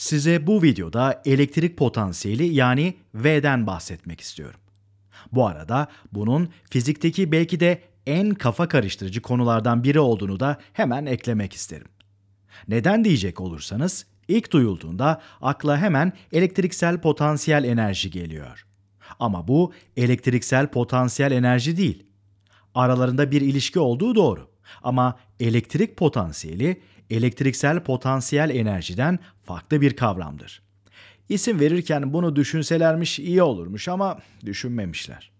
Size bu videoda elektrik potansiyeli yani V'den bahsetmek istiyorum. Bu arada bunun fizikteki belki de en kafa karıştırıcı konulardan biri olduğunu da hemen eklemek isterim. Neden diyecek olursanız ilk duyulduğunda akla hemen elektriksel potansiyel enerji geliyor. Ama bu elektriksel potansiyel enerji değil. Aralarında bir ilişki olduğu doğru. Ama elektrik potansiyeli elektriksel potansiyel enerjiden farklı bir kavramdır. İsim verirken bunu düşünselermiş iyi olurmuş ama düşünmemişler.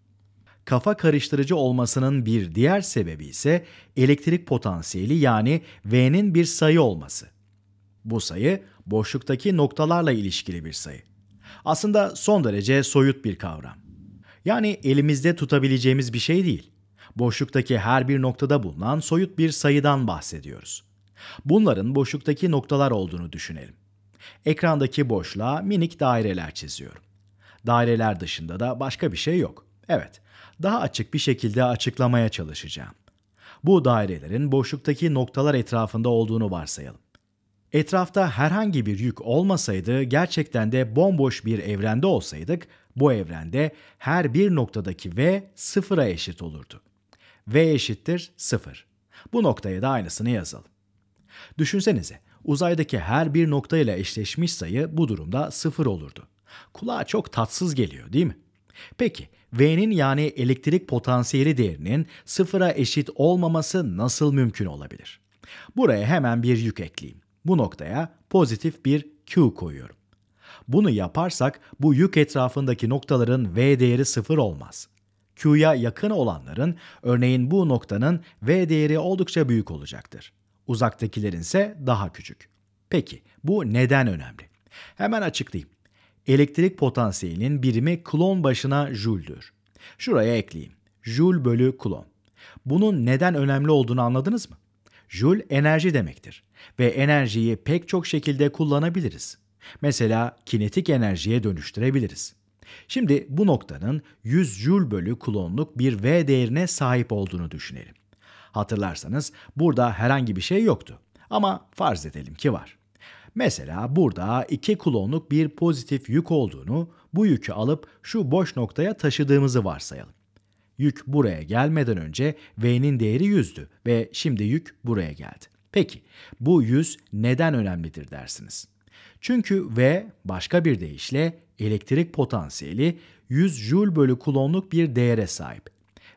Kafa karıştırıcı olmasının bir diğer sebebi ise elektrik potansiyeli yani V'nin bir sayı olması. Bu sayı boşluktaki noktalarla ilişkili bir sayı. Aslında son derece soyut bir kavram. Yani elimizde tutabileceğimiz bir şey değil. Boşluktaki her bir noktada bulunan soyut bir sayıdan bahsediyoruz. Bunların boşluktaki noktalar olduğunu düşünelim. Ekrandaki boşluğa minik daireler çiziyorum. Daireler dışında da başka bir şey yok. Evet, daha açık bir şekilde açıklamaya çalışacağım. Bu dairelerin boşluktaki noktalar etrafında olduğunu varsayalım. Etrafta herhangi bir yük olmasaydı, gerçekten de bomboş bir evrende olsaydık, bu evrende her bir noktadaki v sıfıra eşit olurdu. v eşittir sıfır. Bu noktaya da aynısını yazalım. Düşünsenize uzaydaki her bir noktayla eşleşmiş sayı bu durumda sıfır olurdu. Kulağa çok tatsız geliyor değil mi? Peki V'nin yani elektrik potansiyeli değerinin sıfıra eşit olmaması nasıl mümkün olabilir? Buraya hemen bir yük ekleyeyim. Bu noktaya pozitif bir Q koyuyorum. Bunu yaparsak bu yük etrafındaki noktaların V değeri sıfır olmaz. Q'ya yakın olanların, örneğin bu noktanın V değeri oldukça büyük olacaktır. Uzaktakilerin ise daha küçük. Peki bu neden önemli? Hemen açıklayayım. Elektrik potansiyelinin birimi klon başına jüldür. Şuraya ekleyeyim. Jül bölü klon. Bunun neden önemli olduğunu anladınız mı? Jül enerji demektir ve enerjiyi pek çok şekilde kullanabiliriz. Mesela kinetik enerjiye dönüştürebiliriz. Şimdi bu noktanın 100 Joule bölü klonluk bir V değerine sahip olduğunu düşünelim. Hatırlarsanız burada herhangi bir şey yoktu. Ama farz edelim ki var. Mesela burada iki kulonluk bir pozitif yük olduğunu, bu yükü alıp şu boş noktaya taşıdığımızı varsayalım. Yük buraya gelmeden önce V'nin değeri 100'dü ve şimdi yük buraya geldi. Peki bu 100 neden önemlidir dersiniz? Çünkü V başka bir deyişle elektrik potansiyeli 100 Joule bölü kulonluk bir değere sahip.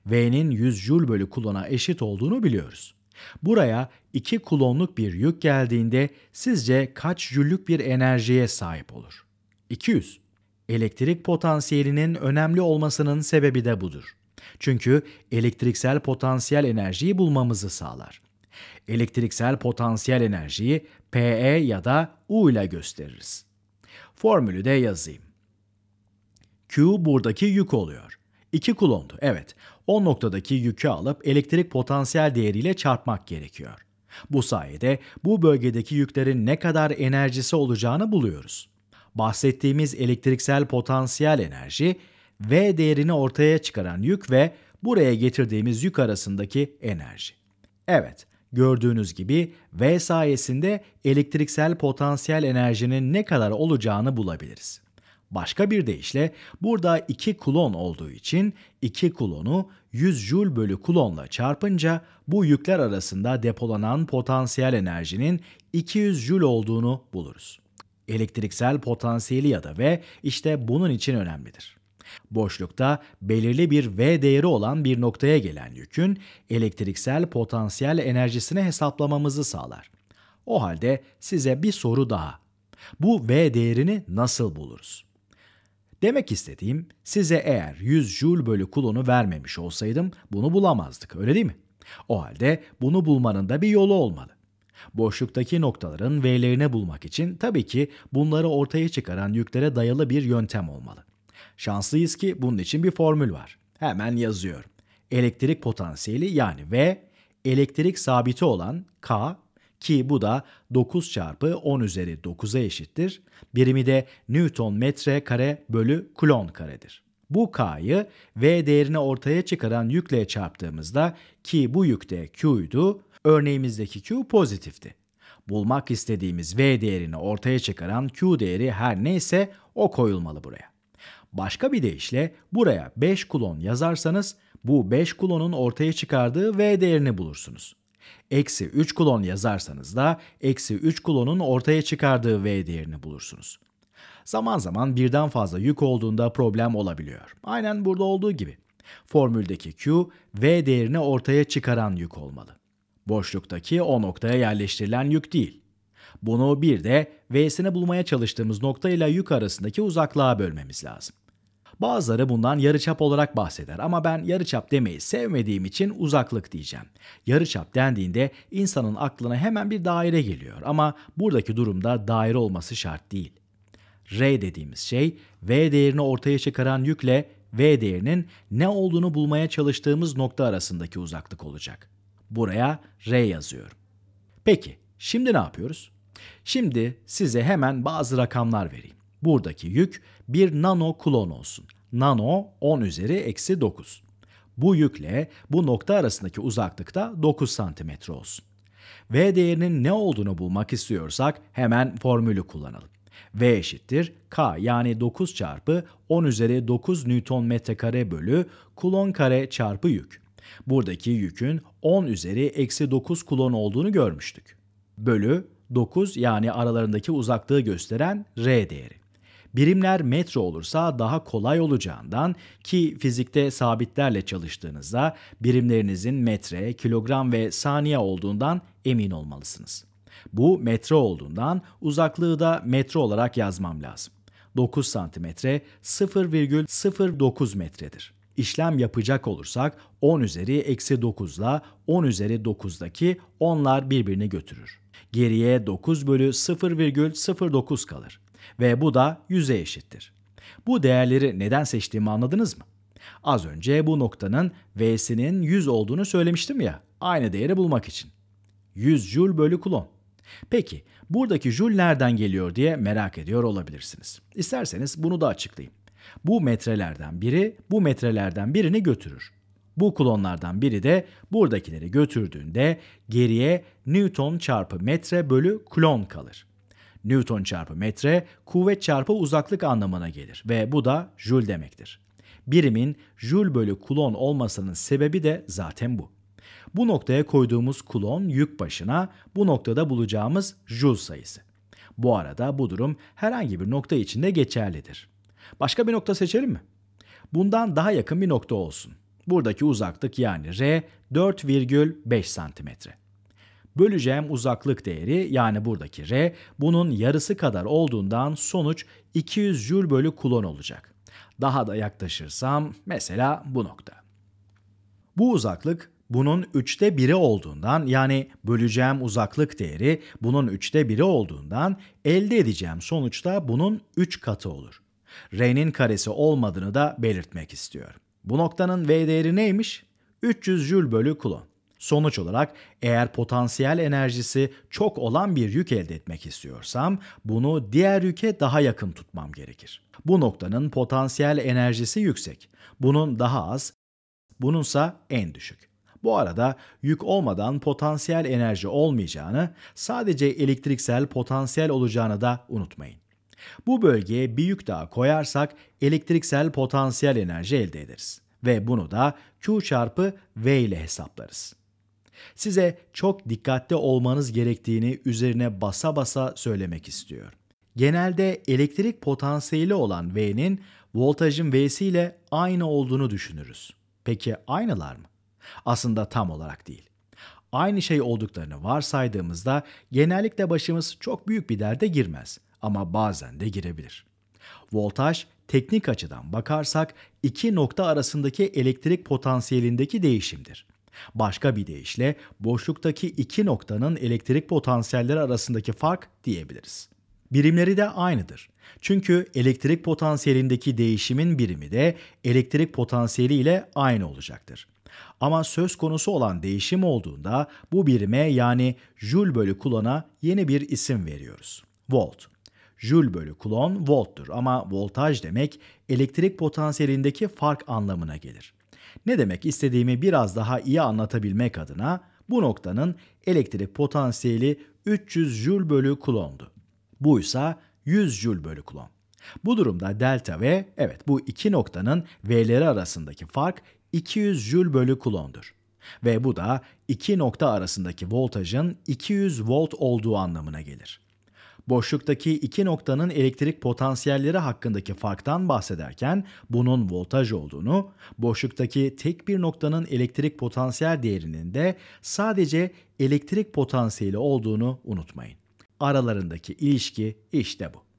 V'nin 100 Joule bölü kulona eşit olduğunu biliyoruz. Buraya 2 kulonluk bir yük geldiğinde sizce kaç jüllük bir enerjiye sahip olur? 200. Elektrik potansiyelinin önemli olmasının sebebi de budur. Çünkü elektriksel potansiyel enerjiyi bulmamızı sağlar. Elektriksel potansiyel enerjiyi PE ya da U ile gösteririz. Formülü de yazayım. Q buradaki yük oluyor. 2 kulondu evet. 10 noktadaki yükü alıp elektrik potansiyel değeriyle çarpmak gerekiyor. Bu sayede bu bölgedeki yüklerin ne kadar enerjisi olacağını buluyoruz. Bahsettiğimiz elektriksel potansiyel enerji, V değerini ortaya çıkaran yük ve buraya getirdiğimiz yük arasındaki enerji. Evet, gördüğünüz gibi V sayesinde elektriksel potansiyel enerjinin ne kadar olacağını bulabiliriz. Başka bir deyişle burada 2 kulon olduğu için 2 kulonu 100 Joule bölü kulonla çarpınca bu yükler arasında depolanan potansiyel enerjinin 200 Joule olduğunu buluruz. Elektriksel potansiyeli ya da V işte bunun için önemlidir. Boşlukta belirli bir V değeri olan bir noktaya gelen yükün elektriksel potansiyel enerjisini hesaplamamızı sağlar. O halde size bir soru daha. Bu V değerini nasıl buluruz? Demek istediğim size eğer 100 joule bölü kulonu vermemiş olsaydım bunu bulamazdık öyle değil mi? O halde bunu bulmanın da bir yolu olmalı. Boşluktaki noktaların V'lerini bulmak için tabii ki bunları ortaya çıkaran yüklere dayalı bir yöntem olmalı. Şanslıyız ki bunun için bir formül var. Hemen yazıyorum. Elektrik potansiyeli yani V, elektrik sabiti olan K ki bu da 9 çarpı 10 üzeri 9'a eşittir. Birimi de Newton metre kare bölü kulon karedir. Bu K'yı V değerini ortaya çıkaran yükle çarptığımızda ki bu yükte Q'ydu, örneğimizdeki Q pozitifti. Bulmak istediğimiz V değerini ortaya çıkaran Q değeri her neyse o koyulmalı buraya. Başka bir deyişle buraya 5 kulon yazarsanız bu 5 kulonun ortaya çıkardığı V değerini bulursunuz. Eksi 3 kulon yazarsanız da eksi 3 kulonun ortaya çıkardığı v değerini bulursunuz. Zaman zaman birden fazla yük olduğunda problem olabiliyor. Aynen burada olduğu gibi. Formüldeki Q, V değerini ortaya çıkaran yük olmalı. Boşluktaki o noktaya yerleştirilen yük değil. Bunu bir de V'sini bulmaya çalıştığımız nokta ile yük arasındaki uzaklığa bölmemiz lazım. Bazıları bundan yarıçap olarak bahseder ama ben yarıçap demeyi sevmediğim için uzaklık diyeceğim. Yarıçap dendiğinde insanın aklına hemen bir daire geliyor ama buradaki durumda daire olması şart değil. R dediğimiz şey V değerini ortaya çıkaran yükle V değerinin ne olduğunu bulmaya çalıştığımız nokta arasındaki uzaklık olacak. Buraya R yazıyorum. Peki, şimdi ne yapıyoruz? Şimdi size hemen bazı rakamlar vereyim. Buradaki yük bir nano klon olsun. Nano 10 üzeri eksi 9. Bu yükle bu nokta arasındaki uzaklıkta 9 santimetre olsun. V değerinin ne olduğunu bulmak istiyorsak hemen formülü kullanalım. V eşittir K yani 9 çarpı 10 üzeri 9 Newton metre kare bölü kulon kare çarpı yük. Buradaki yükün 10 üzeri eksi 9 kulon olduğunu görmüştük. Bölü 9 yani aralarındaki uzaklığı gösteren R değeri. Birimler metre olursa daha kolay olacağından ki fizikte sabitlerle çalıştığınızda birimlerinizin metre, kilogram ve saniye olduğundan emin olmalısınız. Bu metre olduğundan uzaklığı da metre olarak yazmam lazım. 9 santimetre 0,09 metredir. İşlem yapacak olursak 10 üzeri eksi 9 ile 10 üzeri 9'daki onlar birbirini götürür. Geriye 9 bölü 0,09 kalır. Ve bu da 100'e eşittir. Bu değerleri neden seçtiğimi anladınız mı? Az önce bu noktanın V'sinin 100 olduğunu söylemiştim ya, aynı değeri bulmak için. 100 Joule bölü kulon. Peki, buradaki Joule nereden geliyor diye merak ediyor olabilirsiniz. İsterseniz bunu da açıklayayım. Bu metrelerden biri bu metrelerden birini götürür. Bu kulonlardan biri de buradakileri götürdüğünde geriye Newton çarpı metre bölü kulon kalır. Newton çarpı metre kuvvet çarpı uzaklık anlamına gelir ve bu da jül demektir. Birimin jül bölü kulon olmasının sebebi de zaten bu. Bu noktaya koyduğumuz kulon yük başına bu noktada bulacağımız jül sayısı. Bu arada bu durum herhangi bir nokta için de geçerlidir. Başka bir nokta seçelim mi? Bundan daha yakın bir nokta olsun. Buradaki uzaklık yani R 4,5 santimetre böleceğim uzaklık değeri yani buradaki R bunun yarısı kadar olduğundan sonuç 200 jül bölü kulon olacak. Daha da yaklaşırsam mesela bu nokta. Bu uzaklık bunun üçte biri olduğundan yani böleceğim uzaklık değeri bunun üçte biri olduğundan elde edeceğim sonuçta bunun 3 katı olur. R'nin karesi olmadığını da belirtmek istiyorum. Bu noktanın V değeri neymiş? 300 jül bölü kulon. Sonuç olarak eğer potansiyel enerjisi çok olan bir yük elde etmek istiyorsam bunu diğer yüke daha yakın tutmam gerekir. Bu noktanın potansiyel enerjisi yüksek. Bunun daha az, bununsa en düşük. Bu arada yük olmadan potansiyel enerji olmayacağını, sadece elektriksel potansiyel olacağını da unutmayın. Bu bölgeye bir yük daha koyarsak elektriksel potansiyel enerji elde ederiz ve bunu da Q çarpı V ile hesaplarız. Size çok dikkatli olmanız gerektiğini üzerine basa basa söylemek istiyor. Genelde elektrik potansiyeli olan V'nin voltajın V'si ile aynı olduğunu düşünürüz. Peki aynılar mı? Aslında tam olarak değil. Aynı şey olduklarını varsaydığımızda genellikle başımız çok büyük bir derde girmez ama bazen de girebilir. Voltaj teknik açıdan bakarsak iki nokta arasındaki elektrik potansiyelindeki değişimdir. Başka bir deyişle boşluktaki iki noktanın elektrik potansiyelleri arasındaki fark diyebiliriz. Birimleri de aynıdır. Çünkü elektrik potansiyelindeki değişimin birimi de elektrik potansiyeli ile aynı olacaktır. Ama söz konusu olan değişim olduğunda bu birime yani jül bölü kulona yeni bir isim veriyoruz. Volt. Jül bölü kulon volttur ama voltaj demek elektrik potansiyelindeki fark anlamına gelir. Ne demek istediğimi biraz daha iyi anlatabilmek adına bu noktanın elektrik potansiyeli 300 Joule bölü Coulomb'du. Bu ise 100 Joule bölü Coulomb. Bu durumda delta V, evet bu iki noktanın V'leri arasındaki fark 200 Joule bölü Coulomb'dur. Ve bu da iki nokta arasındaki voltajın 200 volt olduğu anlamına gelir. Boşluktaki iki noktanın elektrik potansiyelleri hakkındaki farktan bahsederken bunun voltaj olduğunu, boşluktaki tek bir noktanın elektrik potansiyel değerinin de sadece elektrik potansiyeli olduğunu unutmayın. Aralarındaki ilişki işte bu.